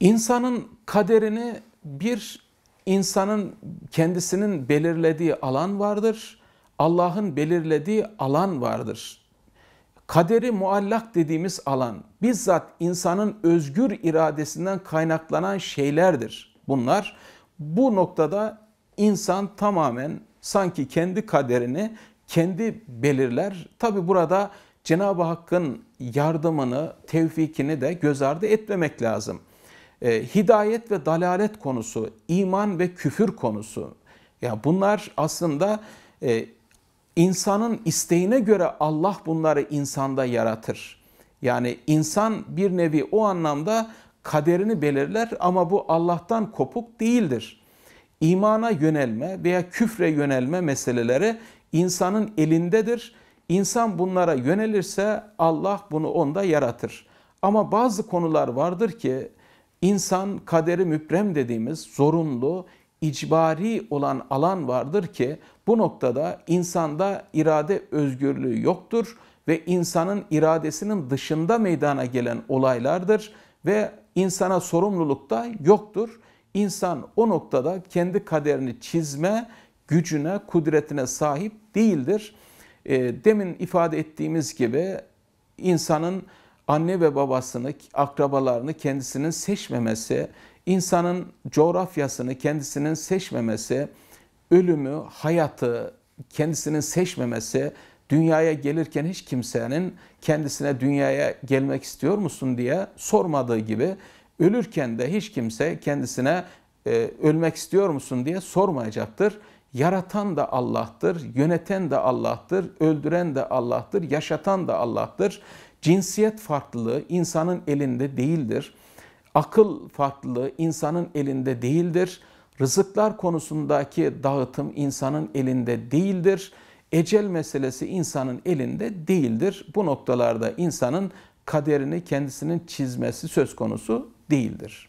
İnsanın kaderini bir insanın kendisinin belirlediği alan vardır. Allah'ın belirlediği alan vardır. Kaderi muallak dediğimiz alan bizzat insanın özgür iradesinden kaynaklanan şeylerdir. Bunlar bu noktada insan tamamen sanki kendi kaderini kendi belirler. Tabi burada Cenab-ı Hakk'ın yardımını, tevfikini de göz ardı etmemek lazım e, hidayet ve dalalet konusu, iman ve küfür konusu. Ya bunlar aslında e, insanın isteğine göre Allah bunları insanda yaratır. Yani insan bir nevi o anlamda kaderini belirler ama bu Allah'tan kopuk değildir. İmana yönelme veya küfre yönelme meseleleri insanın elindedir. İnsan bunlara yönelirse Allah bunu onda yaratır. Ama bazı konular vardır ki İnsan kaderi müprem dediğimiz zorunlu, icbari olan alan vardır ki bu noktada insanda irade özgürlüğü yoktur ve insanın iradesinin dışında meydana gelen olaylardır ve insana sorumluluk da yoktur. İnsan o noktada kendi kaderini çizme gücüne, kudretine sahip değildir. Ee, demin ifade ettiğimiz gibi insanın anne ve babasını, akrabalarını kendisinin seçmemesi, insanın coğrafyasını kendisinin seçmemesi, ölümü, hayatı kendisinin seçmemesi, dünyaya gelirken hiç kimsenin kendisine dünyaya gelmek istiyor musun diye sormadığı gibi ölürken de hiç kimse kendisine e, ölmek istiyor musun diye sormayacaktır. Yaratan da Allah'tır, yöneten de Allah'tır, öldüren de Allah'tır, yaşatan da Allah'tır. Cinsiyet farklılığı insanın elinde değildir. Akıl farklılığı insanın elinde değildir. Rızıklar konusundaki dağıtım insanın elinde değildir. Ecel meselesi insanın elinde değildir. Bu noktalarda insanın kaderini kendisinin çizmesi söz konusu değildir.